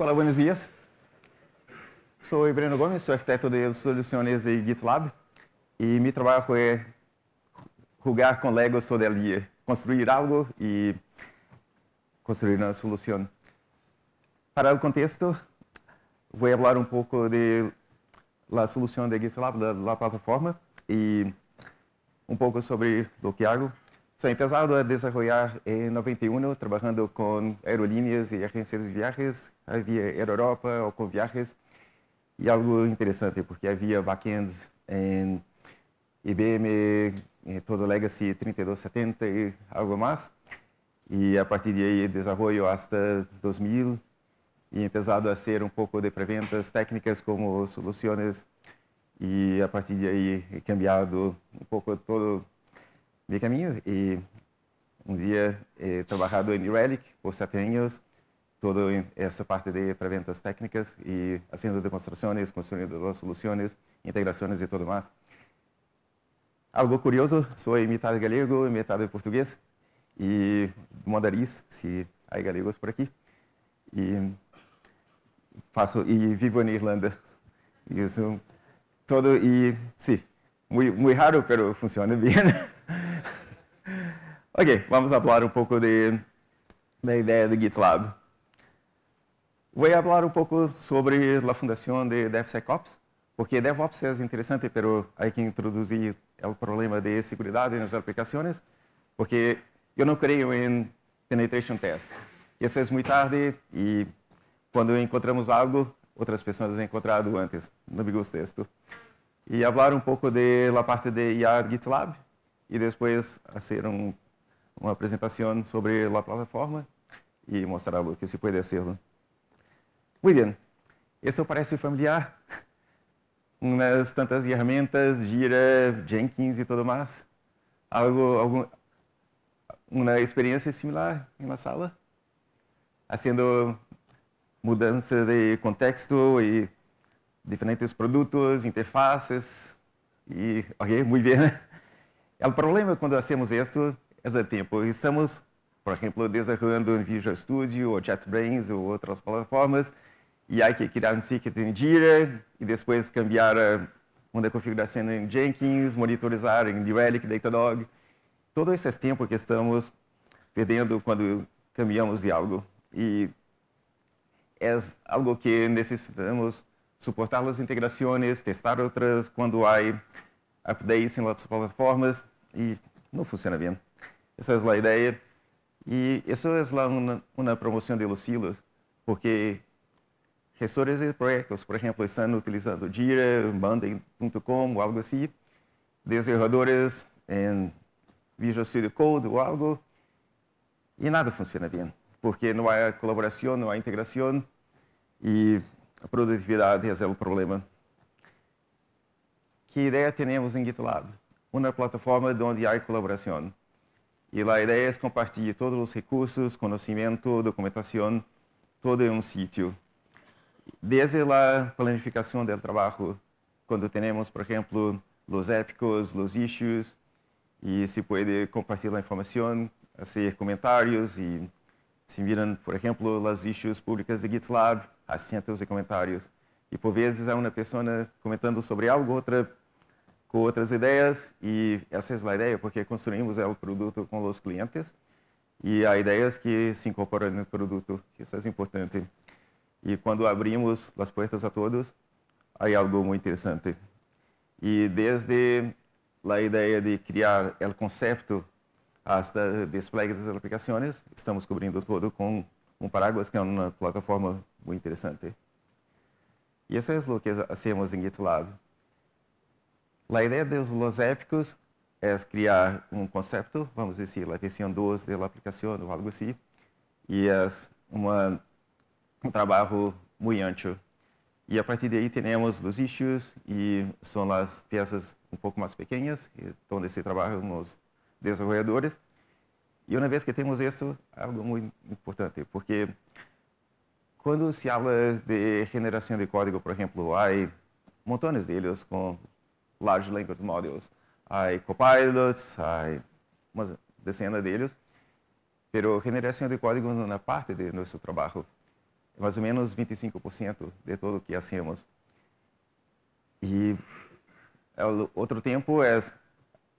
Olá, buenos dias. Sou Breno Gomes, sou arquiteto de soluciones de GitLab e meu trabalho es é jogar com Lego, todo el dia, construir algo e construir uma solução. Para o contexto, vou falar um pouco da de la de GitLab, da plataforma, e um pouco sobre o que hago. Só empezado a desenvolver em 91 trabalhando com aerolíneas e agências de viajes, havia Aero Europa ou com viajes, e algo interessante, porque havia backends em IBM, em todo Legacy 3270 e algo mais. E a partir de aí, desenvolvo até 2000 e empezado a ser um pouco de preventas técnicas como soluções e a partir de aí, cambiado um pouco todo de caminho e um dia he eh, trabalhado em Relic por sete anos, toda essa parte de preventas técnicas e fazendo demonstrações, construindo soluções, integrações e tudo mais. Algo curioso, sou metade galego e metade português e mandariz, se há galegos por aqui. E faço e vivo na Irlanda. Isso todo e sim, Muy, muy raro, pero funciona bien. ok, vamos falar um pouco de, da ideia do GitLab. Vou falar um pouco sobre a fundação de DevSecOps, porque DevOps é interessante, pero há que introduzir o problema de segurança nas aplicações, porque eu não creio em penetration tests. Isso é muito tarde e quando encontramos algo, outras pessoas encontraram antes. Não me gostei disso. E falar um pouco de la parte de IA GitLab e depois fazer uma apresentação sobre a plataforma e mostrar o que se pode fazer. Muito bem. Isso parece familiar. umas tantas ferramentas, Jira, Jenkins e tudo mais. Algo, algum, uma experiência similar na sala, fazendo mudança de contexto e diferentes produtos, interfaces. E, ok, muito bem. Né? O problema quando fazemos isto é o tempo. Estamos, por exemplo, desenvolvendo em Visual Studio, ou JetBrains, ou outras plataformas, e há que criar um ticket em Jira, e depois cambiar eh, uma configuração em Jenkins, monitorizar em Relic, Datadog. Todo esse tempo que estamos perdendo quando cambiamos de algo. E é algo que necessitamos suportar as integrações, testar outras quando há updates em outras plataformas e não funciona bem. Essa é a ideia. E isso é uma, promoção de silos, porque gestores de projetos, por exemplo, estão utilizando Jira, Monday.com, algo assim, desenvolvedores em Visual Studio Code ou algo, e nada funciona bem, porque não há colaboração, não há integração, e a produtividade é o problema. Que ideia temos em GitLab? Uma plataforma onde há colaboração. E a ideia é compartilhar todos os recursos, conhecimento, documentação, todo em um sítio. Desde a planificação do trabalho, quando temos, por exemplo, os épicos, os issues, e se pode compartilhar a informação, fazer comentários e se viram, por exemplo, as issues públicas de GitLab, assentos e comentários e por vezes há uma pessoa comentando sobre algo, outra com outras ideias e essa é a ideia porque construímos é o produto com os clientes e há ideias que se incorporam no produto isso é importante. e quando abrimos as portas a todos, há algo muito interessante e desde a ideia de criar o conceito hasta despliegue das aplicações, estamos cobrindo todo com um paraguas que é uma plataforma muito interessante. Y eso es lo que hacemos em GitLab. A ideia dos los épicos é criar um conceito, vamos a decir, 2 da aplicação ou algo assim e é um trabalho muito ancho. E a partir daí temos os issues, e são as peças um pouco mais pequenas, onde se trabalham nos desenvolvedores. E uma vez que temos isso, é algo muito importante, porque quando se habla de generação de código, por exemplo, há montões de com Large Language Models. há copilots, há uma dezena de ellos. Pero generación de código es una é parte de trabalho é mais ou menos 25% de todo que fazemos. E el outro tempo é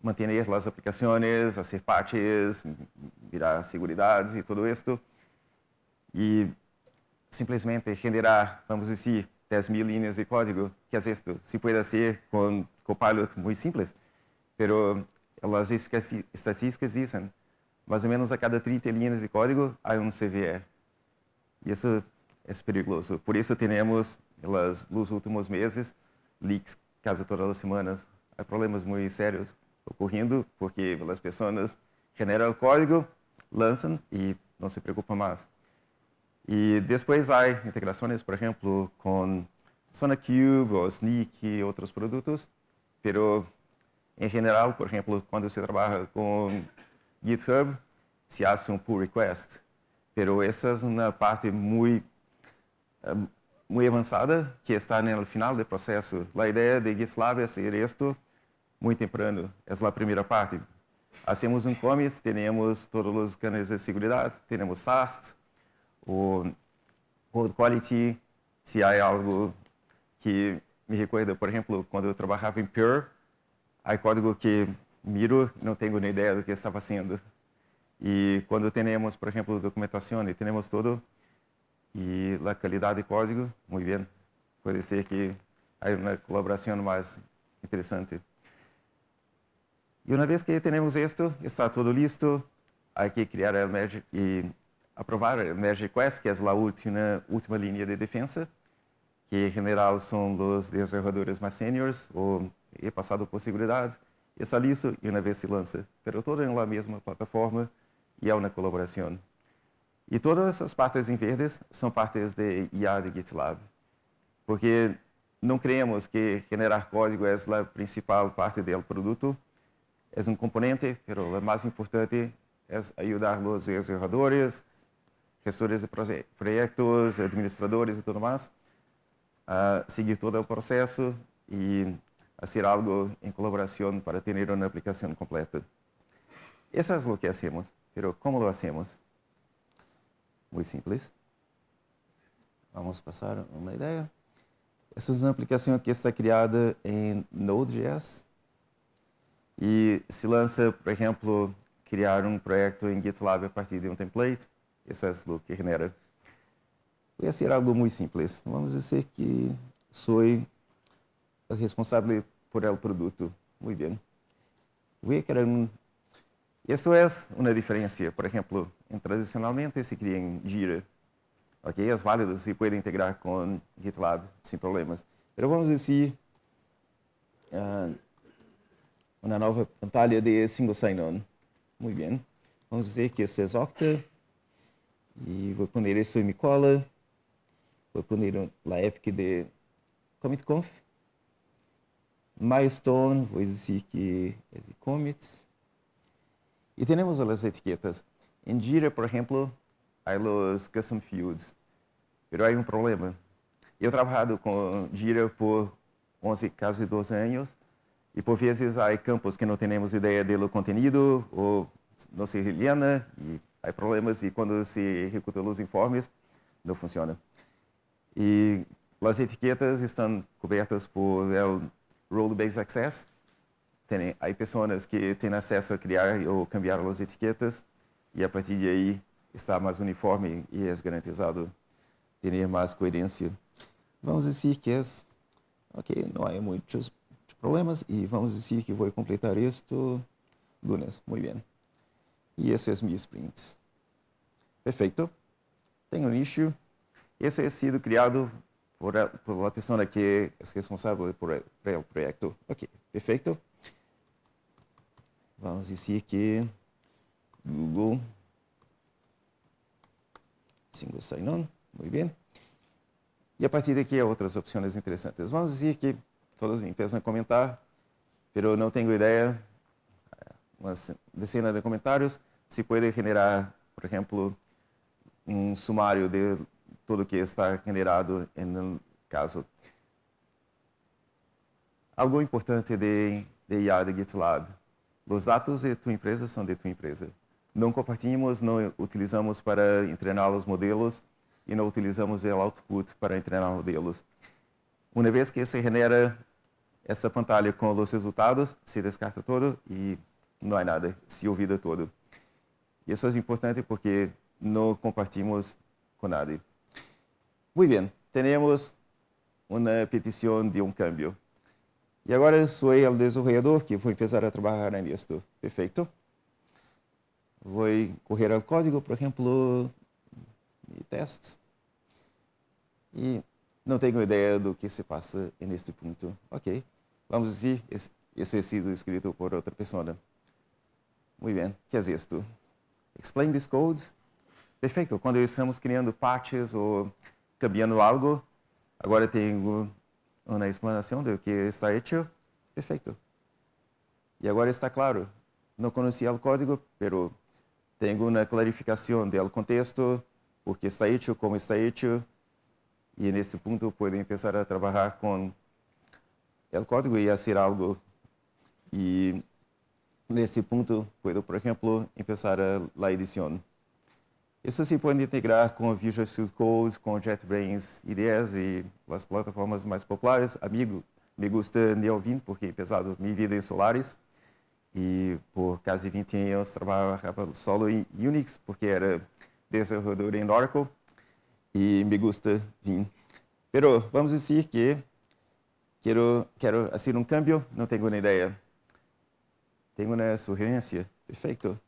manter as aplicações, fazer patches, virar seguridades e tudo isso. E simplesmente generar, vamos dizer, 10 mil linhas de código, que às vezes se pode fazer com Copilot muito simples, mas as estatísticas dizem mais ou menos a cada 30 linhas de código há um CVE. E isso é perigoso. Por isso, temos, nos últimos meses, leaks quase todas as semanas. Há problemas muito sérios ocorrendo, porque as pessoas generam o código, lançam e não se preocupam mais e depois há integrações por exemplo com SonaCube ou Sneak e outros produtos, pero em general, por exemplo quando se trabalha com GitHub, se faz um pull request, pero essa é uma parte muito eh, muito avançada que está no final do processo. A ideia de GitLab é ser isto muito temprano, é a primeira parte. Hacemos um commit, temos todos os canais de segurança, temos SAST, o World Quality se há algo que me recorda, por exemplo, quando eu trabalhava em Pure, há código que miro, não tenho nem ideia do que estava sendo. E quando temos, por exemplo, documentação, e temos tudo, e a qualidade de código, muito bem. Pode ser que haja uma colaboração mais interessante. E uma vez que temos isto, está tudo listo, há que criar a Magic e aprovar a eh, merge quest, que é a última, última linha de defesa, que em geral são os desenvolvedores mais seniors, ou é passado por segurança. Essa lista, uma vez se lança, pero toda em la mesma plataforma e é uma colaboração. E todas essas partes em verdes são partes de IA de GitLab, porque não creemos que generar código é a principal parte do produto, é um componente, mas o mais importante é ajudar os desenvolvedores, gestores de projetos, administradores e tudo mais, a seguir todo o processo e fazer algo em colaboração para ter uma aplicação completa. Isso é o que hacemos, mas como lo hacemos? Muito simples. Vamos passar uma ideia. Essa é uma aplicação que está criada em Node.js e se lança, por exemplo, criar um projeto em GitLab a partir de um template esas que genera. Voy a algo muito simples. Vamos dizer que sou responsável por el produto. Muito bem. Vou querer. um. Isso é uma diferença. Por exemplo, tradicionalmente se cria em Jira. Ok, É válido, se pode integrar com GitLab sem problemas. Mas vamos dizer uh, nova nueva pantalla de single sign-on. Muito bem. Vamos dizer que isso é Octa e vou a poner esto en vou cola. Voy a poner de Commit Conf. Milestone, vou dizer que é de Commit. e temos as etiquetas. em Jira, por exemplo há os custom fields. Pero há um problema. Eu trabalho com Jira por 11, quase 12 anos e por vezes há campos que não temos ideia do conteúdo ou não se relacionam e há problemas e quando se recuta os informes, não funciona. E as etiquetas estão cobertas por role-based access. Tem, há pessoas que têm acesso a criar ou cambiar as etiquetas e a partir de aí está mais uniforme e é garantizado ter mais coerência. Vamos dizer que é, ok, não há muitos problemas e vamos dizer que vou completar isto lunes. Muito bem e esses meus sprints Perfeito. Tem um nicho. Esse é sido criado por a, por a pessoa que é responsável por, o projeto. Ok, perfeito. Vamos dizer que Google single sign-on, muito bem. E a partir daqui há outras opções interessantes. Vamos dizer que todos empiezam a comentar, mas não tenho ideia, uma decena de comentários se pode generar, por exemplo, um sumário de tudo que está generado no caso. Algo importante de, de IA de GitLab. Os dados de tua empresa são de tua empresa. Não compartilhamos, não utilizamos para treinar os modelos e não utilizamos o output para treinar modelos. Uma vez que se genera essa pantalha com os resultados, se descarta todo e não há nada, se ouvida todo isso é importante porque não compartimos com nada. Muito bem, temos uma petição de um cambio. agora sou eu, o desenvolvedor, que vou começar a trabalhar en perfeito. Vou correr ao código, por exemplo, e teste. E não tenho ideia do que se passa neste ponto. Ok, vamos dizer, isso é sido escrito por outra pessoa. Muito bem, que é isto? explain these codes? Perfeito. Quando estamos criando patches ou cambiando algo, agora tenho uma explanação do que está feito. Perfeito. E agora está claro. Não conhecia o código, mas tenho uma clarificação do contexto, porque está feito, como está feito. E neste ponto, podem começar a trabalhar com o código e fazer algo. E neste ponto posso, por começar a la edição. Isso se pode integrar com Visual Studio Code, com JetBrains IDEs e as plataformas mais populares. Amigo, me gusta Neovim porque apesar é empezado mi vida é em Solaris e por quase 20 anos trabalhava solo em Unix porque era desenvolvedor em Oracle e me gusta Vim. Pero vamos dizer que quero quero hacer um cambio, não tenho nenhuma ideia tem uma sugerência, Perfeito.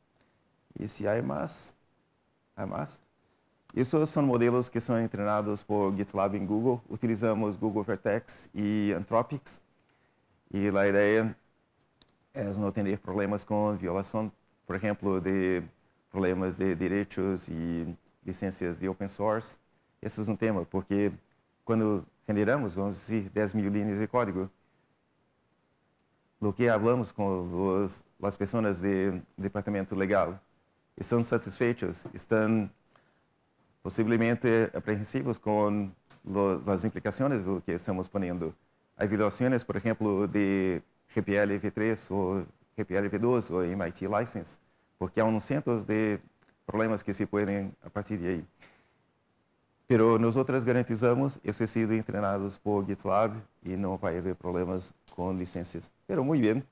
E se há mais, há mais. Esses são modelos que são treinados por GitLab em Google. Utilizamos Google Vertex e Anthropics. E a ideia é não ter problemas com violação, por exemplo, de problemas de direitos e licenças de open source. Esse é um tema, porque quando generamos, vamos dizer, 10 mil linhas de código, do que falamos com os, as pessoas do departamento legal. Estão satisfeitos, estão possivelmente apreensivos com lo, as implicações do que estamos pondo. Há violações, por exemplo, de GPL V3 ou GPL V2 ou MIT License, porque há um centros de problemas que se podem a partir de aí. Pero nosotras garantizamos ha sido entrenado por GitLab y no va a haber problemas con licencias. Pero muy bien.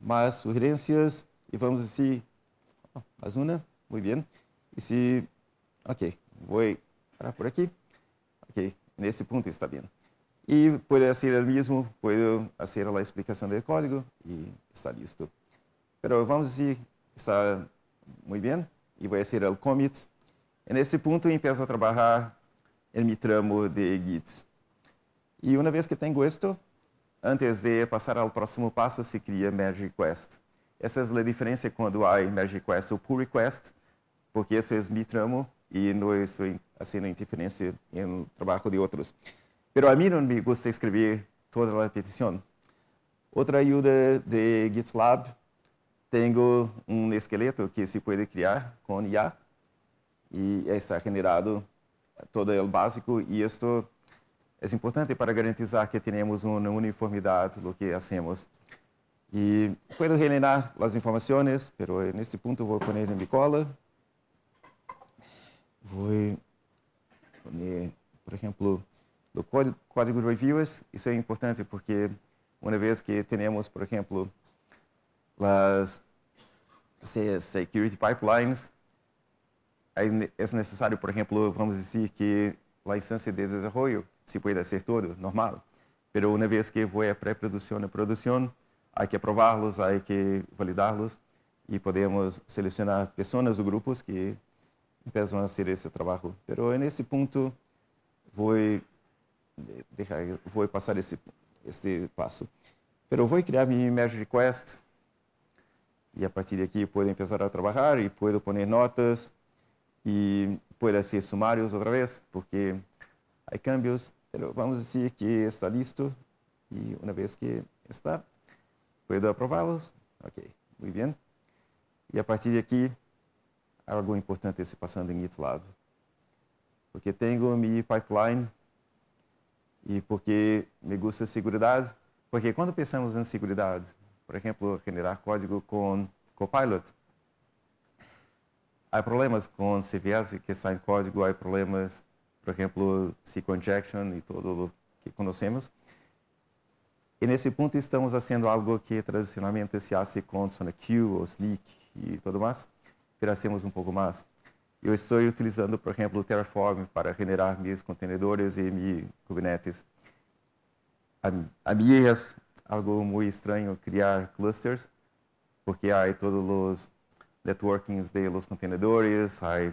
Más sugerencias y vamos a si. más ah, una, muy bien. Y si, Ok, voy por aquí. Ok, en este punto está bien. Y puede hacer el mismo, puede hacer la explicación del código y está listo. Pero vamos a decir, está muy bien y voy a hacer el commit. É nesse ponto, começo a trabalhar em meu tramo de Git. E uma vez que tenho isto, antes de passar ao próximo passo, se cria merge request. Essa é a diferença quando há merge request ou pull request, porque esse é meu tramo e não estou é fazendo assim, interferência no trabalho de outros. Mas a mim não me gusta escrever toda a petição. Outra ajuda de GitLab, tenho um esqueleto que se pode criar com IA e está generado é todo o básico e isto é importante para garantizar que temos uma uniformidade no que fazemos e puedo generar as informações, mas neste ponto vou pôr a minha cola. vou pôr, por exemplo, o código de reviewers. Isso é importante porque uma vez que temos, por exemplo, as security pipelines, é necessário, por exemplo, vamos dizer que a instância de desenvolvimento se pode ser todo, normal, pero uma vez que voy a é produção a é produção, há que aprovarlos, há que validarlos e podemos selecionar pessoas ou grupos que empiezan a fazer esse trabalho. Pero nesse ponto vou deixar, vou passar esse pasar este, este Pero voy merge request e a partir de posso começar empezar a trabalhar e posso pôr notas, e pode ser sumários outra vez porque há cambios, mas vamos dizer que está listo e uma vez que está, puedo aprobarlos. Ok, muito bem e a partir de aqui algo importante se passando em GitLab. Porque tenho mi pipeline e porque me gusta a segurança, porque quando pensamos em segurança, por exemplo, generar código com Copilot, há problemas com CVS que está em código, há problemas, por exemplo, injection e tudo que conhecemos. E nesse ponto estamos fazendo algo que tradicionalmente se faz com SonaQ ou Sneak e tudo mais, fazemos um pouco mais. Eu estou utilizando, por exemplo, o Terraform para generar meus contenedores e meus Kubernetes. A, a minha é algo muito estranho criar clusters, porque há todos os networkings de los contenedores, hay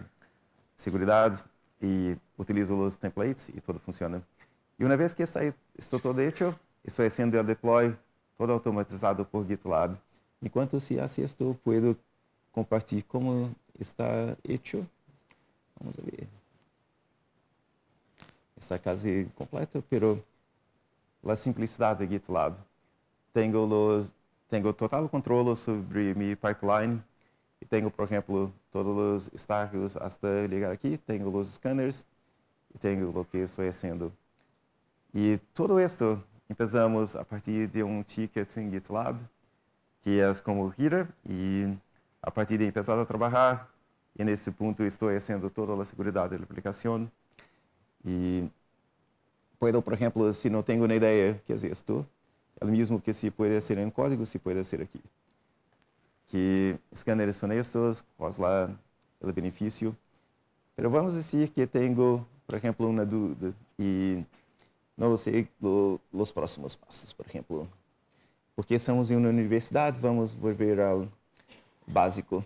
seguridad y utilizo los templates y todo funciona. E uma vez que está, estou todo hecho, estou haciendo el deploy todo automatizado por GitLab. Enquanto se hace esto, puedo compartilhar como está hecho. Vamos ver. Está quase é completo, pero la simplicidade de GitLab. Tenho, los, total controle sobre meu pipeline e tenho, por exemplo, todos os estágios até ligar aqui, tenho os scanners e tenho o que estou fazendo. E tudo isto começamos a partir de um ticket em GitLab, que é como gira, e a partir de começar a trabalhar, e nesse ponto estou fazendo toda a segurança da aplicação. E posso, por exemplo, se não tenho uma ideia que é isto, é o mesmo que se pode ser em código, se pode ser aqui que escáneres honestos, pues lá, el benefício. Mas vamos dizer que tenho, por exemplo, uma dúvida e não sei lo, os próximos passos, por exemplo. Porque estamos em uma universidade, vamos voltar ao básico.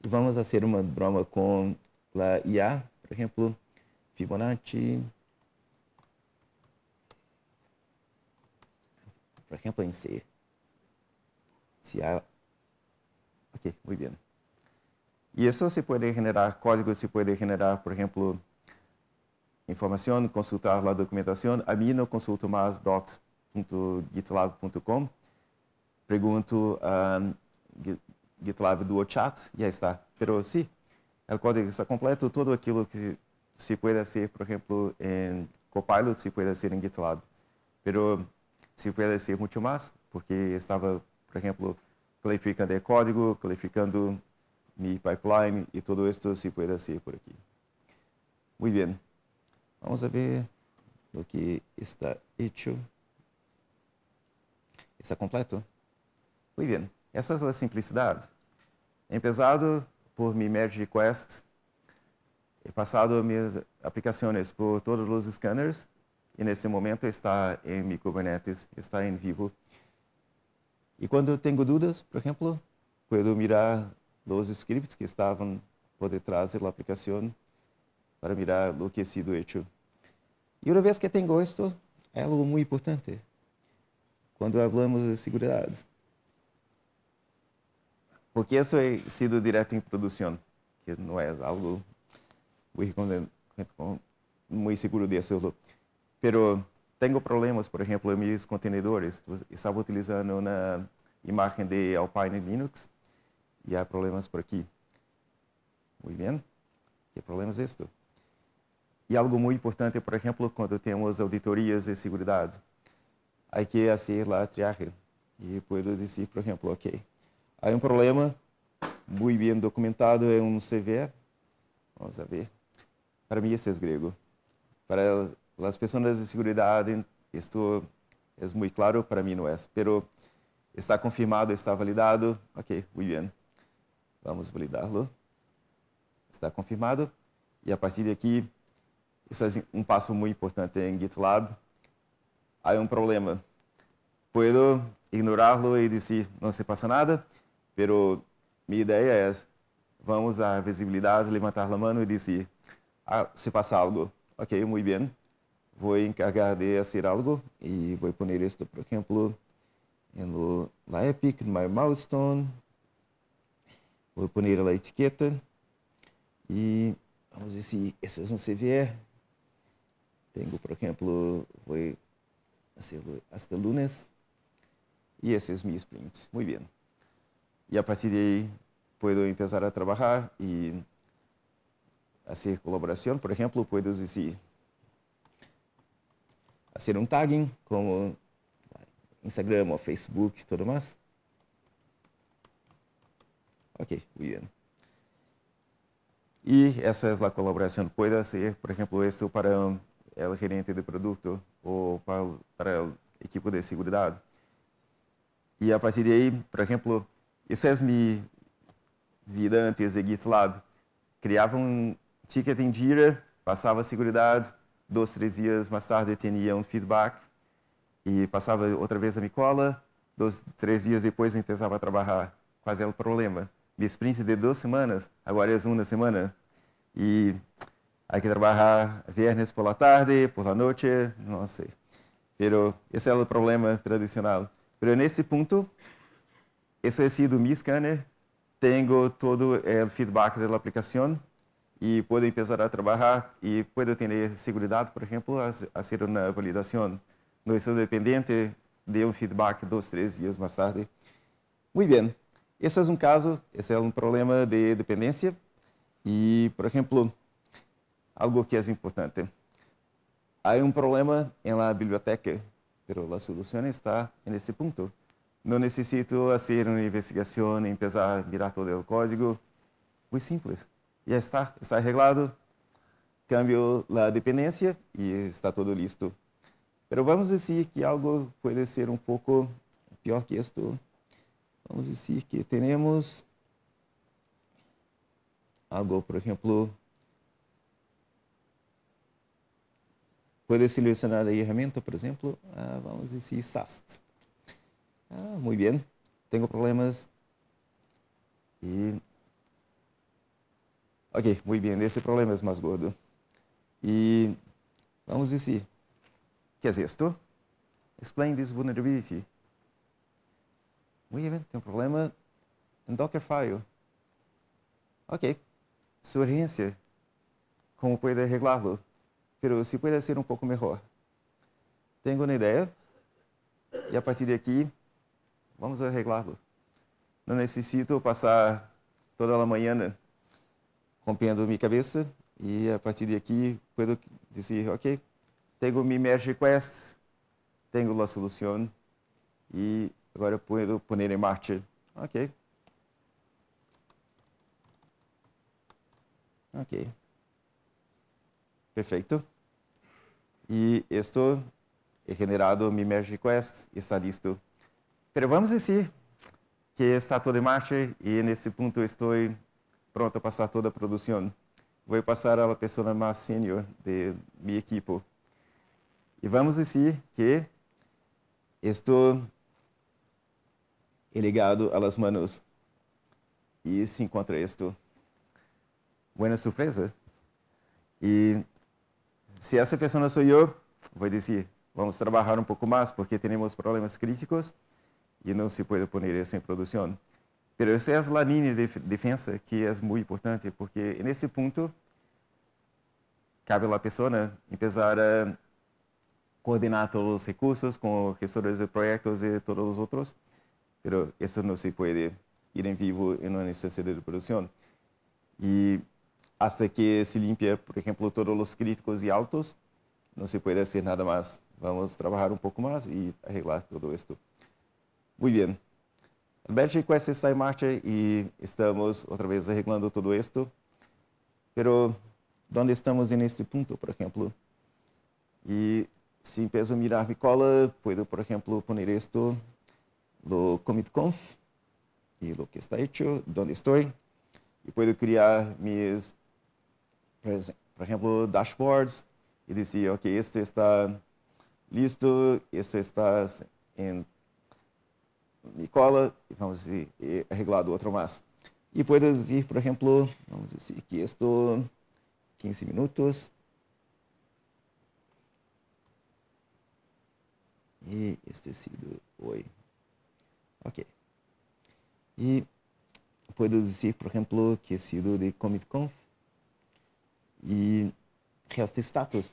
Vamos fazer uma broma com a IA, por exemplo, Fibonacci, por exemplo em C. Si hay... Ok, muy bien. Y eso se puede generar código, se puede generar, por ejemplo, información, consultar la documentación. A mí no consulto más docs.gitlab.com. Pregunto a um, GitLab do chat, ya está. Pero sí, el código está completo, todo aquilo que se puede hacer, por ejemplo, en Copilot, se puede hacer en GitLab. Pero se ir muito mais, porque estava, por exemplo, clarificando o código, clarificando meu pipeline e tudo isso se pudesse ir por aqui. Muito bem. Vamos a ver o que está feito. Está completo? Muito bem. Essa é a simplicidade. Empezado por mi merge request, é passado minhas aplicações por todos os scanners e nesse momento está em Kubernetes, está em vivo. E quando eu tenho dúvidas, por exemplo, posso mirar os scripts que estavam por detrás da aplicação para mirar o que ha é sido feito. E uma vez que tenho isto, é algo muito importante quando falamos de segurança. Porque isso é sido direto em produção, que não é algo muito, muito seguro de hacerlo. Pero tenho problemas, por exemplo, em meus contenedores. Estava utilizando na imagem de Alpine Linux e há problemas por aqui. Muito bem. Que problemas é isto? E algo muito importante, por exemplo, quando temos auditorias de segurança, há que fazer lá a triagem. E posso dizer, por exemplo, ok, há um problema muito bem documentado em um CV. Vamos ver. Para mim, esse é grego. Para as pessoas de segurança, isto é muito claro para mim, não é? mas está confirmado, está validado. Ok, muito bem. Vamos validá-lo. Está confirmado. E a partir daqui, isso é um passo muito importante em GitLab. Há um problema. posso ignorá-lo e dizer não se passa nada, mas minha ideia é vamos à visibilidade, levantar a mão e dizer ah, se passa algo. Ok, muito bem vou encargar de fazer algo e vou a poner por exemplo, no la Epic, no My Milestone. vou a poner a etiqueta e vamos ver se eso é um CVR. Tenho, por exemplo, vou fazer até hasta el lunes y ese es é mi sprint. muito bem. e a partir de aí posso começar a trabalhar e fazer colaboração, Por exemplo, posso dizer hacer um tagging como Instagram ou Facebook e tudo mais Ok, William bien. essa é a colaboração colaboración. Puede ser por exemplo isso para o gerente de produto ou para, para equipo de segurança. E a partir daí, por exemplo, isso é minha vida antes de GitLab. Criava um ticket em Jira, passava a seguridade, dois, três dias mais tarde tinha um feedback e passava outra vez a cola Dois, três dias depois começava a trabalhar. Quase é o problema. Minha experiência de duas semanas, agora é uma semana. E há que trabalhar viernes por la tarde, por la noite, não sei. Pero esse é o problema tradicional. Pero nesse ponto, esse é sido meu scanner. Tenho todo o feedback da aplicação e pode empezar a trabalhar e pode ter segurança, por exemplo a fazer uma validação não estoy dependente de um feedback dos, três dias mais tarde. muito bem esse é um caso, esse é um problema de dependencia e por exemplo algo que é importante. há um problema na biblioteca, pero la solución está nesse ponto não necessito necesito hacer uma investigação, empezar a virar todo o código. muito simples já está, está arreglado. Cambio a dependência e está tudo listo. Mas vamos dizer que algo pode ser um pouco pior que isto. Vamos dizer que temos algo, por exemplo, pode selecionar a ferramenta, por exemplo, ah, vamos dizer SAST. Ah, muito bem, tenho problemas e Ok, muito bem. Esse problema é mais gordo. E vamos dizer, que é isto? Explain this vulnerability. Muito bem. tem um problema em Dockerfile. Ok, su Como pode arreglá lo Pero se pode ser um pouco melhor. Tenho uma ideia e a partir daqui vamos arregalá-lo. Não necessito passar toda a manhã compreendo minha cabeça e a partir de aqui posso dizer, ok, tenho minha merge request, tenho a solução e agora posso pôr em marcha, ok. Ok. Perfeito. E isto é generado minha merge request, está listo. mas vamos dizer que está tudo em marcha e nesse ponto estou pronto a passar toda a produção. Vou passar a pessoa mais senior de minha equipe. E vamos dizer que estou ligado às manos e se encontra isto. Boa surpresa. E se essa pessoa sou eu, vou dizer, vamos trabalhar um pouco mais porque temos problemas críticos e não se pode pôr isso em produção. Pero essa é a linha de defesa que é muito importante, porque nesse ponto cabe à pessoa começar a coordenar todos os recursos com os gestores de projetos e todos os outros, pero isso não se pode ir em vivo em uma necessidade de produção. E até que se limpe por exemplo, todos os críticos e altos, não se pode fazer nada mais. Vamos trabalhar um pouco mais e arreglar tudo isto. Muito bem. Alberto, com está em marcha e estamos outra vez arreglando tudo isto. Pero onde estamos neste ponto, por exemplo? E se peso mirar mi cola, posso, por exemplo, poner isto no commitconf e o que está feito, onde estou. E posso criar mis, por exemplo, dashboards e dizer, ok, isto está listo, isto está em cola, vamos ir arreglado outro mais. E podemos ir, por exemplo, vamos dizer assim, que estou 15 minutos. E este sido oi, Ok. E podemos dizer, por exemplo, que é sido de commit.conf. E Health Status.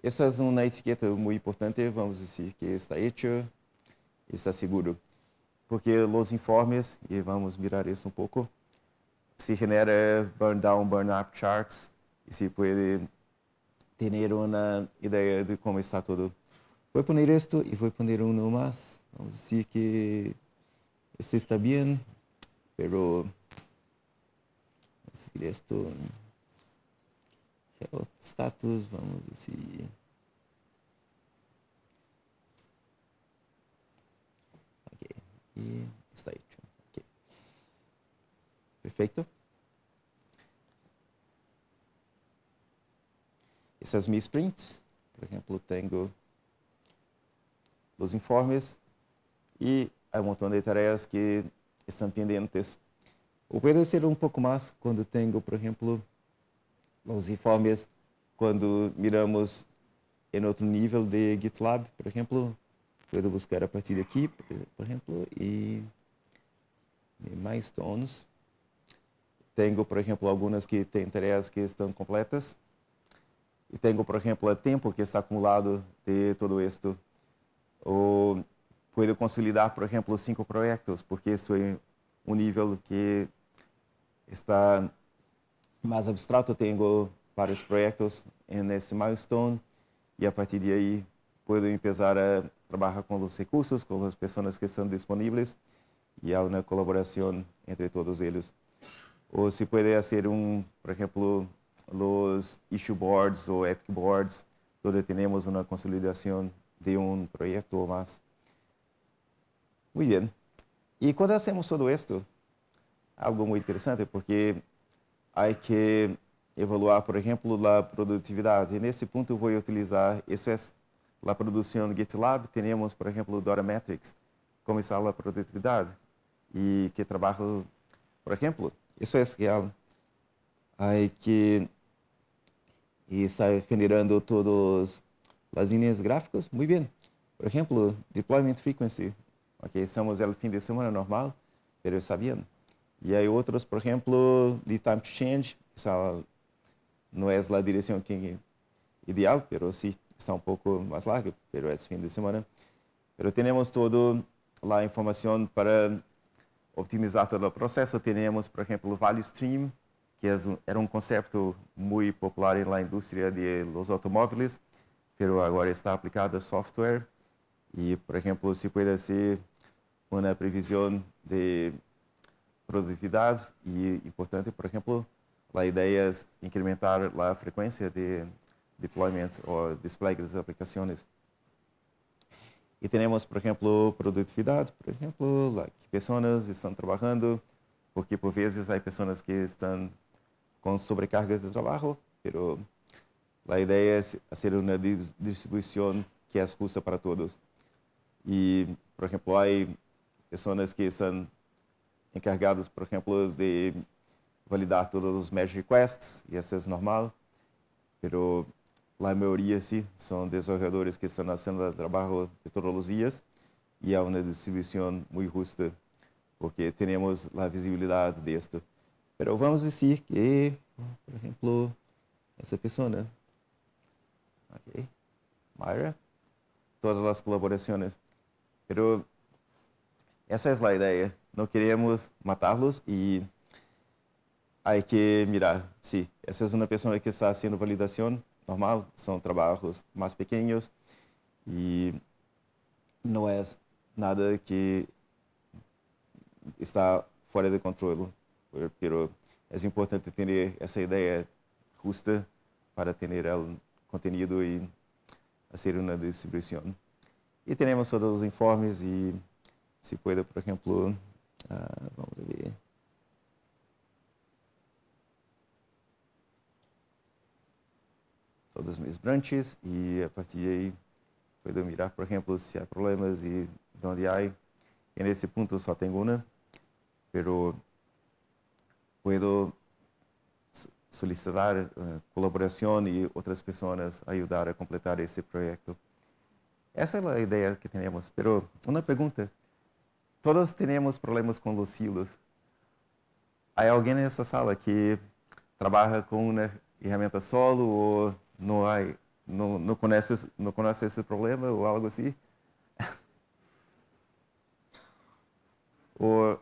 Essa é uma etiqueta muito importante. Vamos dizer que está hecho, está seguro porque os informes, e vamos mirar isso um pouco, se genera burn-down, burn-up charts, e se pode ter uma ideia de como está tudo. Vou poner isto e vou poner um mais. Vamos dizer que isso está bem, mas. vamos dizer isto health é status, vamos dizer e state. Okay. Perfeito? Essas minhas prints, por exemplo, tenho os informes e um montão de tarefas que estão pendentes. Ou pode ser um pouco mais quando tenho, por exemplo, os informes quando miramos em outro nível de GitLab, por exemplo, puedo buscar a partir de aqui, por e mais milestones. Tenho, por exemplo, algumas que têm tarefas que estão completas. E tenho, por exemplo, o tempo que está acumulado de todo isto. Ou posso consolidar, por exemplo, cinco projetos, porque isso é um nível que está mais abstrato. Tenho vários projetos nesse milestone e a partir de aí puedo empezar a trabajar con los recursos, con las personas que están disponibles y hay una colaboración entre todos ellos. O se puede hacer un, por ejemplo, los issue boards o epic boards, donde tenemos una consolidación de un proyecto o más. Muy bien. Y cuando hacemos todo esto, algo muy interesante porque hay que evaluar, por ejemplo, la productividad. Y en ese punto voy a utilizar, eso es la no GitLab temos, por ejemplo, Dora Metrics, como está a produtividade e que trabalho, por exemplo, isso é real. aí que está generando todas as linhas gráficas muito bem. Por exemplo, deployment frequency, ok, estamos no fim de semana normal, mas está bien. E aí outros, por exemplo, de time to change, isso não é a direção que é ideal, mas sim está um pouco mais largo, pero é es fin de semana. Pero tenemos toda la información para optimizar todo el proceso. Tenemos, por ejemplo, Value Stream, que es é un, era un concepto muy popular en la industria de los automóviles, pero ahora está aplicado a software. Y, por ejemplo, se puede ser una previsión de produtividade y importante, por ejemplo, la idea es incrementar la frecuencia de deployment o display das aplicações. E temos, por exemplo, produtividade, por exemplo, like, pessoas estão trabalhando, porque por vezes há pessoas que estão com sobrecargas de trabalho, pero a ideia é fazer uma distribuição que é justa para todos. E, por exemplo, há pessoas que estão encarregadas, por exemplo, de validar todos os merge requests, e isso é normal, pero la mayoría sí son desarrolladores que están haciendo el trabajo de todos los días y hay una distribución muy justa porque tenemos la visibilidad de esto. Pero vamos a decir que, por ejemplo, esa persona, Mayra, todas las colaboraciones. Pero esa es la idea. No queremos matarlos y hay que mirar. Sí, esa es una persona que está haciendo validación normal, são trabalhos mais pequenos e não é nada que está fora de controle. mas é importante ter essa ideia justa para ter ela contenido e fazer uma distribuição. E temos todos os informes e se puder, por exemplo, uh, vamos ver. todos os meus branches e a partir daí puedo mirar, por exemplo, se há problemas e de onde há. E nesse ponto só tenho uma, pero puedo solicitar uh, colaboração e outras pessoas ajudar a completar esse projeto. Essa é a ideia que temos. Pero uma pergunta: todos temos problemas com os silos. Há alguém nessa sala que trabalha com uma ferramenta solo ou não vai, não, não não conhece esse problema ou algo assim. ou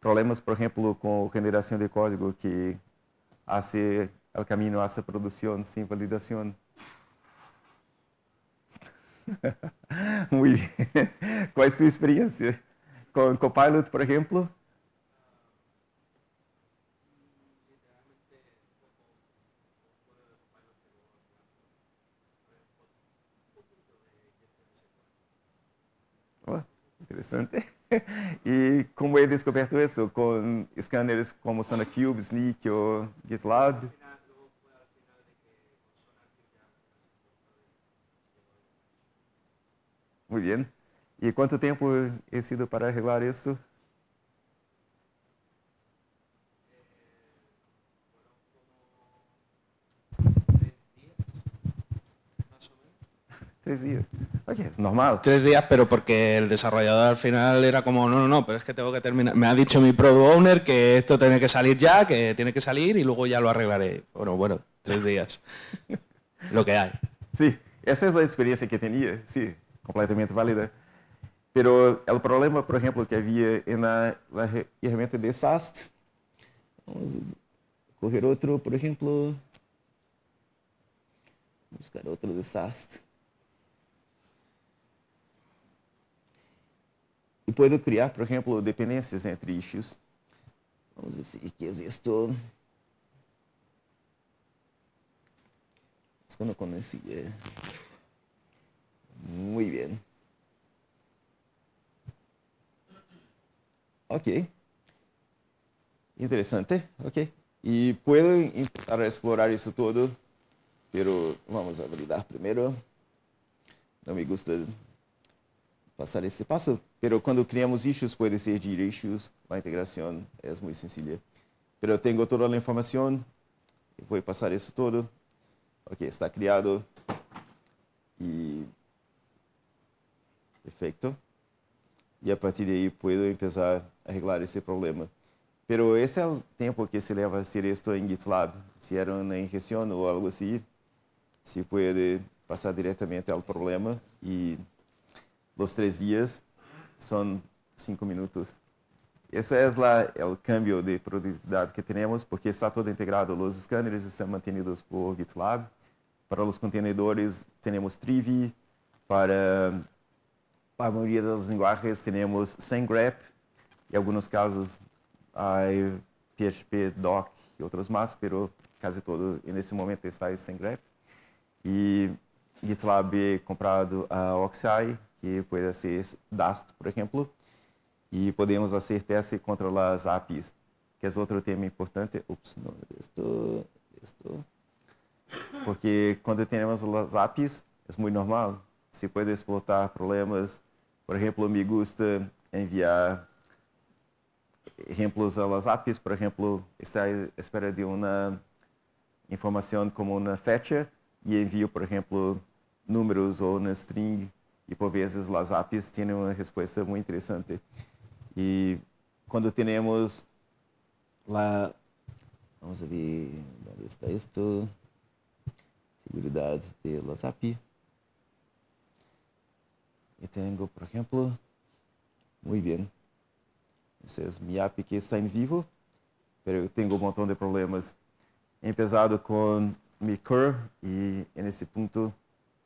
problemas, por exemplo, com generação de código que hace o caminho hacia produção sem validação. Muito bem. Qual é a sua experiência? Com Copilot, por exemplo? interessante. e como ele descoberto isso? Com scanners como SonarQube, Sneak ou GitLab? Muito bem. E quanto tempo é sido para arreglar isso? tres días. Oye, es normal. Tres días, pero porque el desarrollador al final era como, no, no, no, pero es que tengo que terminar. Me ha dicho mi product owner que esto tiene que salir ya, que tiene que salir y luego ya lo arreglaré. Bueno, bueno, tres días. lo que hay. Sí, esa es la experiencia que tenía, sí, completamente válida. Pero el problema, por ejemplo, que había en la, la herramienta de SAST, vamos a coger otro, por ejemplo, buscar otro de SAST. e puedo criar, por exemplo, dependências entre issues. Vamos dizer que existo. Es que no Muy bien. Ok. Interessante. Ok. E puedo intentar explorar isso todo, pero vamos a validar primeiro. Não me gusta passar esse passo. pero quando criamos issues pode ser de issues, integração é muito simples, sencilla. Pero tenho toda a informação, vou passar isso todo. Ok, está criado. e Perfecto. E a partir daí posso começar a arreglar esse problema. Pero esse é o tempo que se leva a fazer isto em GitLab. Se era uma injeção ou algo assim, se pode passar diretamente ao problema e los tres días son cinco minutos. Eso es la, el cambio de productividad que tenemos porque está todo integrado. Los escáneres están mantenidos por GitLab. Para los contenedores tenemos Trivi. Para a maioria das linguagens temos SendGrep. Em alguns casos, PHP, Doc e outros mais, mas quase todo nesse momento está em SendGrep. E GitLab comprado a Oxeye que pueda ser DAST, por exemplo, e podemos fazer testes contra as APIs, que é outro tema importante. Ups, não, estou, estou. Porque quando temos as APIs, é muito normal, se pode explotar problemas. Por exemplo, me gusta enviar exemplos às APIs, por exemplo, está espera de uma informação como uma fetch e envio, por exemplo, números ou uma string e por vezes as apps têm uma resposta muito interessante. E quando temos lá, vamos ver onde está isto, seguridade de las apps. E tenho, por exemplo, muito bem. Essa é minha app que está em vivo, mas eu tenho um montão de problemas. Empezado com mi cur e nesse ponto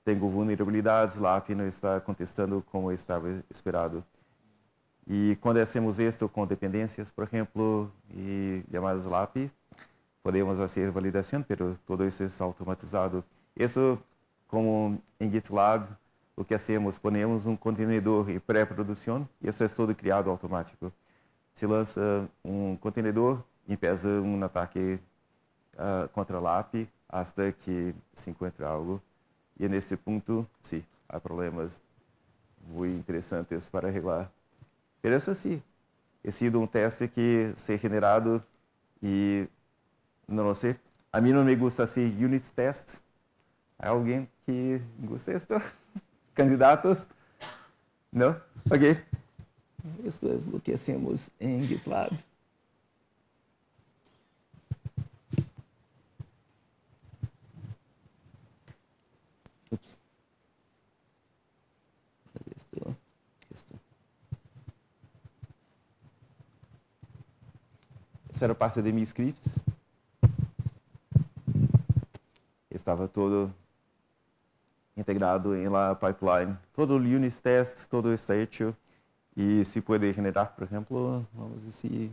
tenho vulnerabilidades lá que não está contestando como estava esperado. E quando hacemos isto com dependências, por exemplo, e chamadas LAP, podemos fazer validação, mas todo isso é automatizado. Isso, como em GitLab, o que hacemos? Ponemos um contenedor em pré-produção, e isso é tudo criado automático. Se lança um contenedor, empieza um ataque uh, contra a LAP, até que se encontra algo. E nesse ponto, sim, há problemas muito interessantes para arreglar. Pero isso sim, é sido um teste que ser generado e não sei, a mim não me gusta assim unit test. Há alguém que gosta disso? Candidatos? Não? Ok. Isso é o que temos em GitLab. Ups. Fazer isto. Isto. Essa era parte de meus scripts. Estava todo integrado em la pipeline. Todo o unit test, todo o statio. E se pode generar, por exemplo, vamos dizer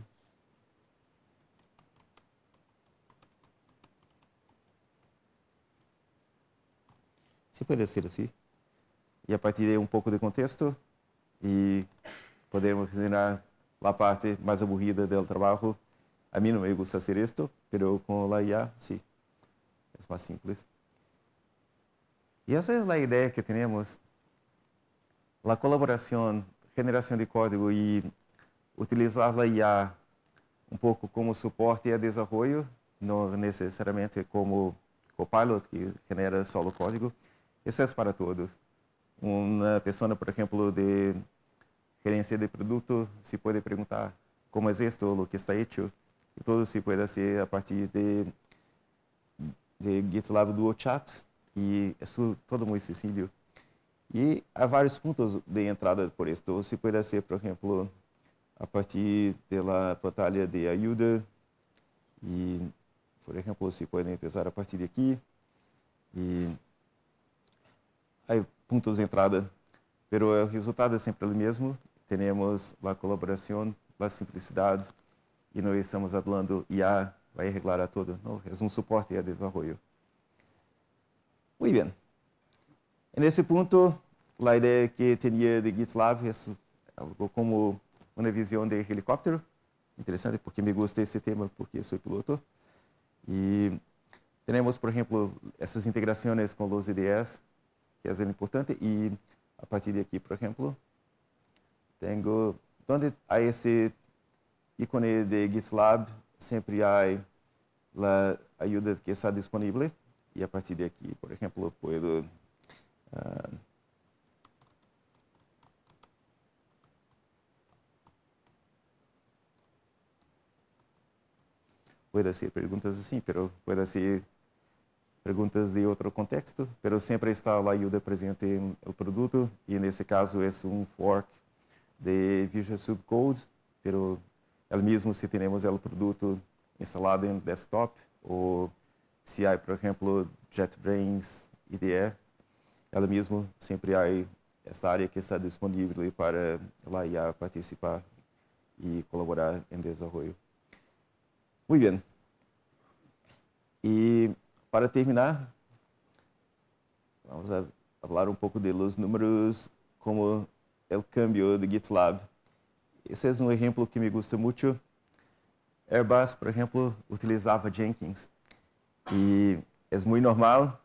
pode ser assim. E a partir de um pouco de contexto e podemos generar a parte mais aburrida do trabalho. A mim não me gusta ser isto, mas com a IA, sim. É mais simples. E essa é a ideia que temos. A colaboração, generação de código e utilizar a IA um pouco como suporte a desenvolvimento, não necessariamente como copilot, que genera solo código, isso é para todos. Uma pessoa, por exemplo, de gerência de produto, se pode perguntar como é isto, o que está feito. E tudo se pode fazer a partir de, de GitLab Duo Chat. E isso é todo muito simples. E há vários pontos de entrada por isto. Se pode ser, por exemplo, a partir da batalha de ajuda. E, por exemplo, se pode começar a partir aqui E aí pontos de entrada, pero o resultado é sempre o mesmo. Temos a colaboração, a simplicidade. E não estamos falando IA vai a arreglar a todo. É um suporte e é a desarrollo. Muy bien. En ese punto, la idea que tinha de GitLab é algo como uma visão de helicóptero. Interessante porque me gostei desse tema porque sou piloto. e temos, por exemplo, essas integrações com os IDEs que é importante. E a partir de aqui, por exemplo, tenho onde há esse ícone de GitLab, sempre há a ajuda que está disponível. E a partir de aqui, por exemplo, posso uh, ser perguntas assim, mas pode ser perguntas de outro contexto, mas sempre está a ajuda presente no produto e nesse caso é um fork de Visual Code, pero é o mesmo se temos o produto instalado em desktop ou se há, por exemplo, JetBrains IDE, é o mesmo sempre há esta área que está disponível para a IA participar e colaborar em desenvolvimento. Muito bem. E para terminar, vamos falar um pouco de los números como o cambio de GitLab. Esse é um exemplo que me gusta muito. Airbus, por exemplo, utilizava Jenkins. E é muito normal,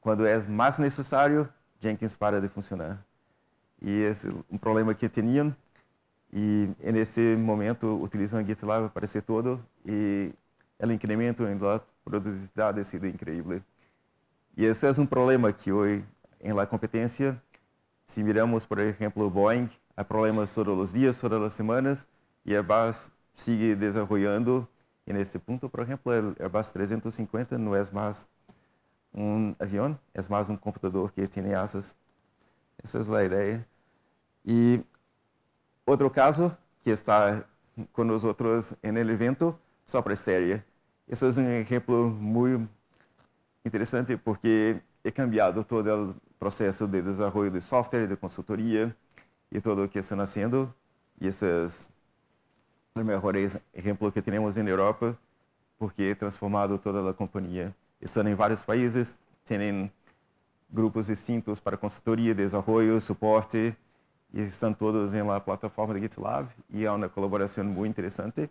quando é mais necessário, Jenkins para de funcionar. E é um problema que tinham. E é nesse momento utilizam GitLab para ser todo e o incremento em produtividade productividad sido increíble. e esse é um problema que hoje em la competência se miramos, por o Boeing, há problemas todos os dias todas as semanas, y Airbus sigue desenvolvendo e neste ponto por exemplo o Airbus 350 não é mais um avião, é mais um computador que tem asas. Essa é a ideia. E outro caso que está conosco em evento, só para estéreo. Esse é um exemplo muito interessante porque é cambiado todo o processo de desenvolvimento de software, de consultoria e tudo o que está nascendo. E isso é o melhor exemplo que temos na Europa, porque é transformado toda a companhia. Estão em vários países, têm grupos distintos para consultoria, desenvolvimento, suporte, e estão todos em uma plataforma de GitLab, e é uma colaboração muito interessante.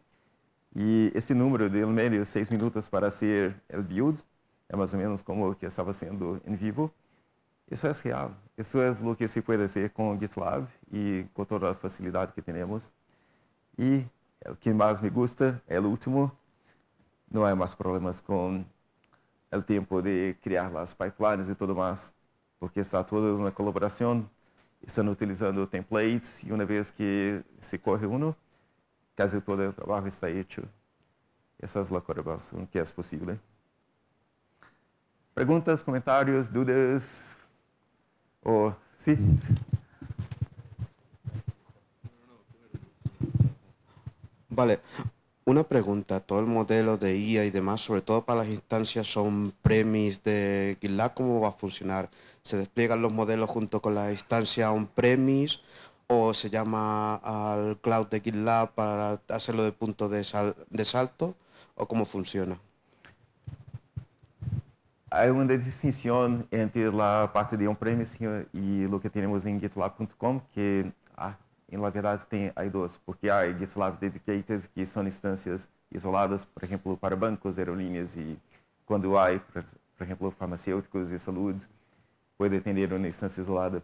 E esse número de, no meio, seis minutos para ser el build, é mais ou menos como o que estava sendo em vivo. Isso é real. Isso é o que se pode fazer com GitLab e com toda a facilidade que temos. E o que mais me gusta é o último. Não há mais problemas com o tempo de criar as pipelines e tudo mais, porque está toda uma colaboração. Estão utilizando templates e uma vez que se corre um, casi e todo el trabajo está hecho. Esa es la que es posible. Preguntas, comentarios, dudas. O sí. Vale, una pregunta. Todo el modelo de IA y demás, sobre todo para las instancias, son premis de GitLab. ¿Cómo va a funcionar? ¿Se despliegan los modelos junto con las instancias on premis? o se llama al cloud de GitLab para hacerlo de punto de, sal, de salto o cómo funciona? Hay una distinción entre la parte de on-premise y lo que tenemos en GitLab.com, que ah, en la verdad tem, hay dos, porque hay GitLab Dedicated, que son instancias isoladas, por ejemplo, para bancos, aerolíneas y cuando hay, por, por ejemplo, farmacéuticos y salud, puede tener una instancia isolada.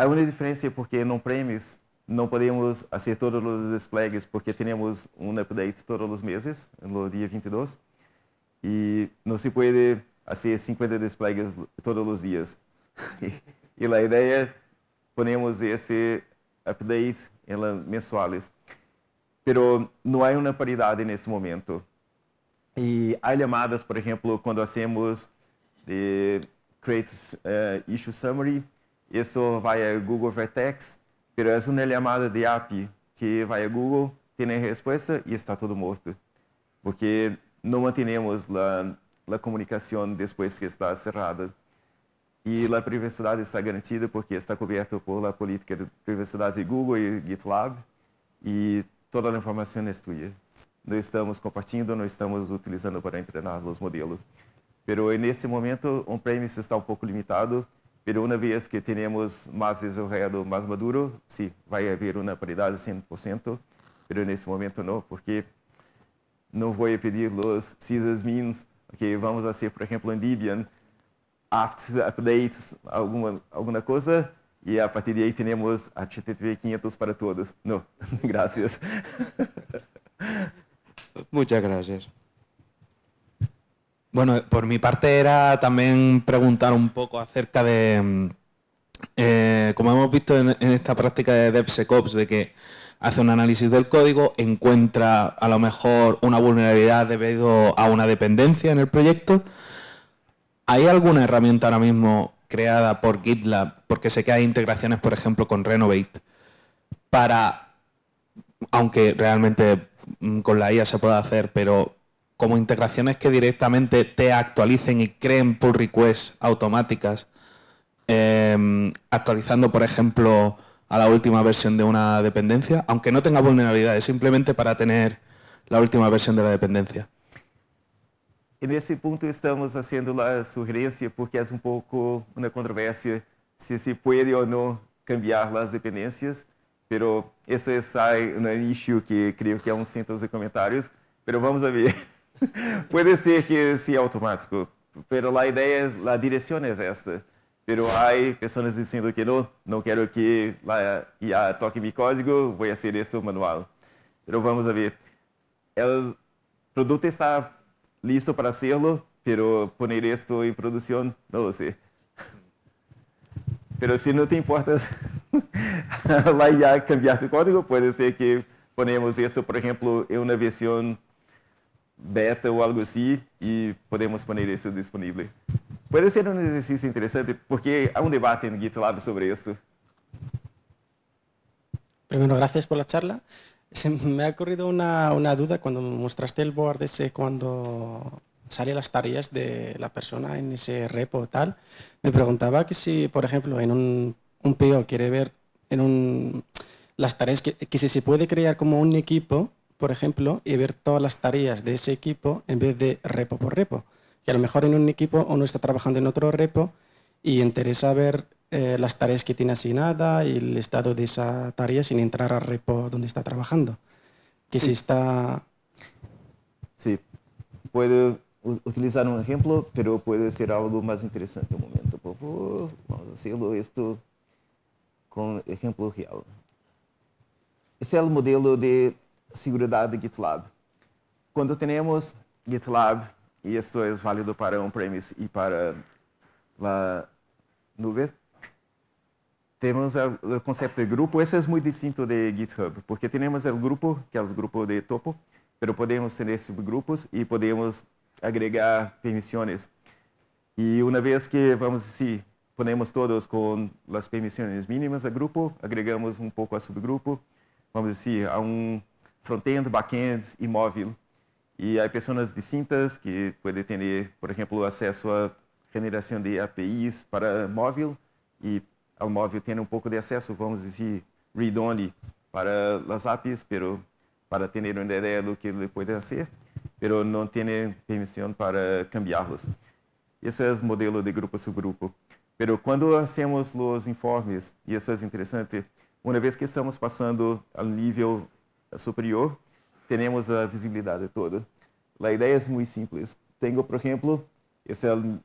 A única diferença é porque no prêmios não podemos fazer todos os displays porque temos um update todos os meses, no dia 22. E não se pode fazer 50 displays todos os dias. e, e a ideia é ponemos este update mensuais. Pero não há uma paridade nesse momento. E há chamadas, por exemplo, quando fazemos de create uh, eh, issue summary, isso vai a Google Vertex, pero é uma chamada de API que vai a Google, a resposta e está todo morto, Porque não mantemos a comunicação depois que está cerrada. E a privacidade está garantida porque está coberto por política de privacidade de Google e GitLab e toda a informação é tua. Não estamos compartilhando, não estamos utilizando para treinar os modelos. Pero neste momento, on-premise está um pouco limitado Pero uma vez que temos mais desarrollado, mais maduro, sim, sí, vai haver uma paridade 100%, mas nesse momento não, porque não vou pedir os CISAs means porque vamos fazer, por exemplo, em Debian, updates, alguma, alguma coisa, e a partir daí temos HTTP 500 para todos. Não, graças. Muito obrigado. Bueno, por mi parte era también preguntar un poco acerca de, mm, eh, como hemos visto en, en, esta práctica de DevSecOps, de que hace un análisis del código, encuentra a lo mejor una vulnerabilidad debido a una dependencia en el proyecto. ¿Hay alguna herramienta ahora mismo creada por GitLab, porque sé que hay integraciones, por ejemplo, con Renovate, para, aunque realmente mm, con la IA se pueda hacer, pero como integraciones que directamente te actualicen y creen pull requests automáticas, em, actualizando, por ejemplo, a la última versión de una dependencia, aunque no tenga vulnerabilidades, simplemente para tener la última versión de la dependencia. En ese punto estamos haciendo la sugerencia porque es un poco una controversia si se puede o no cambiar las dependencias, pero eso es un issue que creo que aún cientos de comentarios, pero vamos a ver. Pode ser que seja automático, pero a ideia, a direção é es esta. Pero há pessoas dizendo que não, não quero que lá IA toque meu código, vou a isso esto manual. Pero vamos a ver. El produto está listo para serlo, pero poner isto em produção não lo sé. Pero se não te importas lá IA cambiar tu código, pode ser que ponemos isso, por exemplo, em uma versão beta o algo así y podemos poner eso disponible. Puede ser un ejercicio interesante porque hay un debate en GitLab sobre esto. Primero, gracias por la charla. me ha ocurrido una, duda cuando me mostraste el board ese cuando salen las tareas de la persona en ese repo tal. Me preguntaba que si, por ejemplo, en un, un PO quiere ver en un, las tareas, que si se puede crear como un equipo por ejemplo, y ver todas las tareas de ese equipo en vez de repo por repo. Que a lo mejor en un equipo uno está trabajando en otro repo y interesa ver eh, las tareas que tiene asignada y el estado de esa tarea sin entrar al repo donde está trabajando. Que si está... Sí, puedo utilizar un ejemplo, pero puede ser algo más interesante un momento. Por favor, vamos a hacerlo esto con ejemplo real. es el modelo de seguridade de GitLab. Quando temos GitLab, e isto é válido para on-premise e para a nuvem, temos o conceito de grupo. Isso é muito distinto de GitHub, porque temos o grupo, que é o grupo de topo, mas podemos ter subgrupos e podemos agregar permissões. E uma vez que, vamos dizer, ponemos todos com as permissões mínimas a grupo, agregamos um pouco a subgrupo, vamos dizer, a um front-end, back-end e móvel. E há pessoas distintas que podem ter, por exemplo, acesso à generação de APIs para móvel e ao móvel tem um pouco de acesso, vamos dizer, read-only para as APIs, pero para ter uma ideia do que ele pode fazer, mas não tem permissão para cambiá-los. Esse é o modelo de grupo a subgrupo. Mas quando hacemos os informes, e isso é interessante, uma vez que estamos passando ao nível superior, teremos a visibilidade toda. A ideia é muito simples. Tenho, por exemplo, esse é um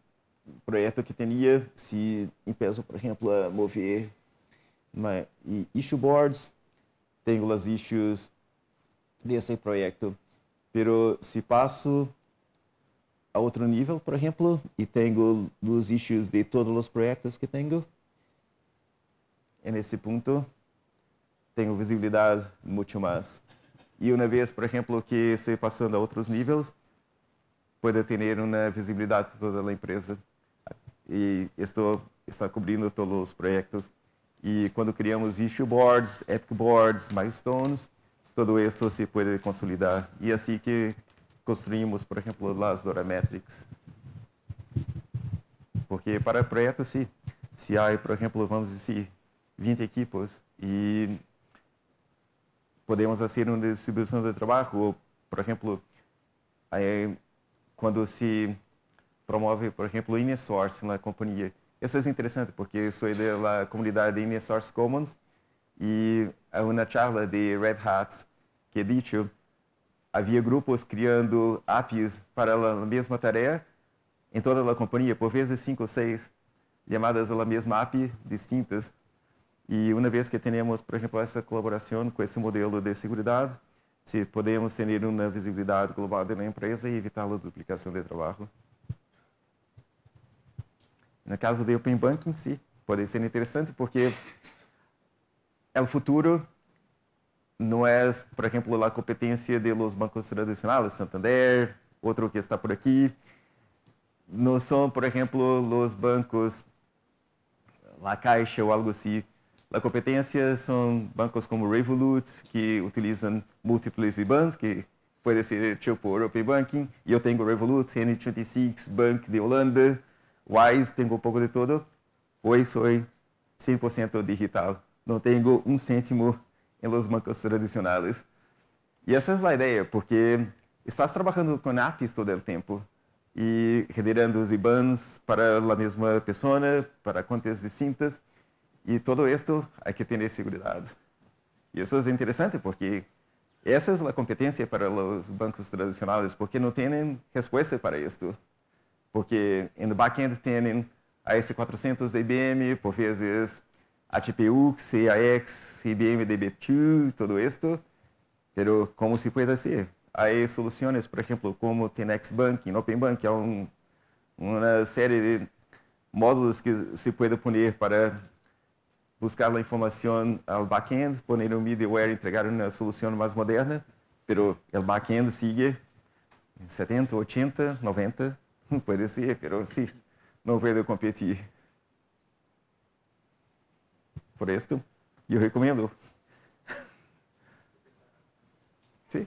projeto que tinha, se empeço, por exemplo, a mover issue boards, tenho as issues desse projeto. mas se passo a outro nível, por exemplo, e tenho os issues de todos os projetos que tenho, nesse ponto, tenho visibilidade muito mais. E uma vez, por exemplo, que estou passando a outros níveis, pode ter uma visibilidade toda a empresa. E estou está cobrindo todos os projetos. E quando criamos issue boards, epic boards, milestones, todo isto se pode consolidar. E assim que construímos, por exemplo, as Dorametrics. Porque para projetos, se, se há, por exemplo, vamos dizer, 20 equipes e podemos fazer uma distribuição de trabalho, por exemplo, quando se promove, por exemplo, insourcing na companhia. Isso é interessante, porque eu sou da comunidade Insource Commons e há uma charla de Red Hat que é dito havia grupos criando apps para a mesma tarefa em toda a companhia, por vezes cinco ou seis, chamadas a mesma app distintas e uma vez que tenemos, por exemplo, essa colaboração com esse modelo de segurança, se podemos ter uma visibilidade global da empresa e evitar a duplicação de trabalho, No caso do Open Banking, sim, pode ser interessante porque é o futuro não é, por exemplo, a competência dos bancos tradicionais, Santander, outro que está por aqui. Não são, por exemplo, os bancos La Caixa ou algo assim a competência são bancos como Revolut, que utilizam múltiplos IBANs, que pode ser tipo European Banking. E eu tenho Revolut, N26, Bank de Holanda, Wise, tenho um pouco de tudo. Hoje sou 100% digital. Não tenho um cêntimo em los bancos tradicionais. E essa é a ideia, porque estás trabalhando com apps todo o tempo e renderando os IBANs para a mesma pessoa, para contas distintas. E todo isto há que ter segurança. Isso é interessante porque essa é a competência para os bancos tradicionais, porque não têm resposta para isto. Porque no back-end têm a S400 da IBM, por vezes a TPU, CAX, IBM DB2, tudo isto. Pero como se pode ser? Há soluções, por exemplo, como tem X-Banking, Open Bank, há um, uma série de módulos que se pode punir para buscar la información al backend, poner un middleware, entregar una solución más moderna, pero el backend sigue en 70, 80, 90, puede ser, pero sí, no puedo competir. Por esto, yo recomiendo.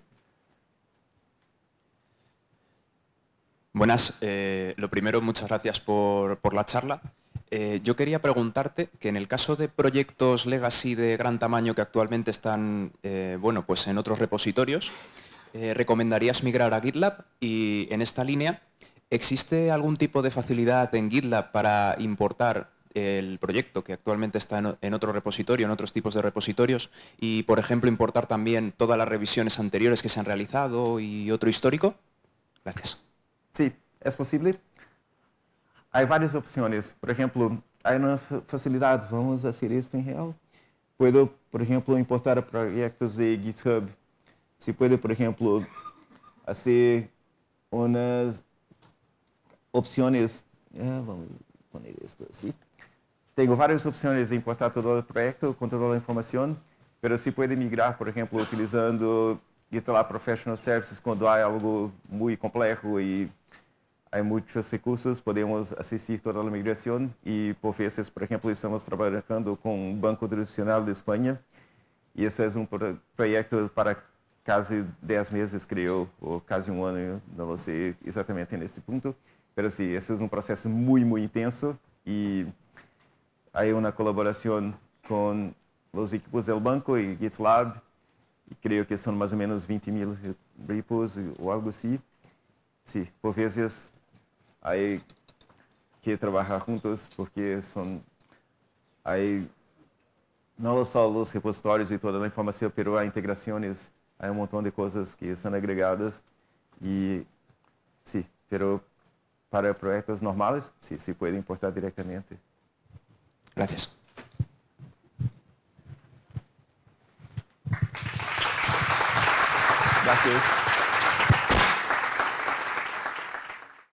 Buenas, eh, lo primero, muchas gracias por la charla. Eh, yo quería preguntarte que en el caso de proyectos legacy de gran tamaño que actualmente están eh, bueno, pues en otros repositorios, eh, ¿recomendarías migrar a GitLab? Y en esta línea, ¿existe algún tipo de facilidad en GitLab para importar el proyecto que actualmente está en otro repositorio, en otros tipos de repositorios, y por ejemplo importar también todas las revisiones anteriores que se han realizado y otro histórico? Gracias. Sí, es posible. há várias opções. Por exemplo, há uma facilidade, vamos fazer isto em real. Pode, por exemplo, importar projetos de GitHub. Se pode, por exemplo, fazer umas opções. Ah, vamos poner isto assim. Tenho várias opções de importar todo o projeto, controlar a informação, mas se pode migrar, por exemplo, utilizando GitLab Professional Services quando há algo muito complexo e há muitos recursos, podemos assistir toda a migração e por vezes por exemplo estamos trabalhando com o Banco Tradicional de Espanha e este é um projeto para quase 10 meses, creo, ou quase um ano não sei exatamente neste ponto mas esse é um processo muito muito intenso e há uma colaboração com os equipos do banco e GitLab, e creio que são mais ou menos 20 mil repos ou algo assim. Sim, por vezes Aí, que trabalhar juntos porque são... Aí, não só os repositórios e toda a informação, mas há integrações, há um montão de coisas que estão agregadas e, sim, sí, para projetos normais, sim, sí, se pode importar diretamente. Gracias. Gracias.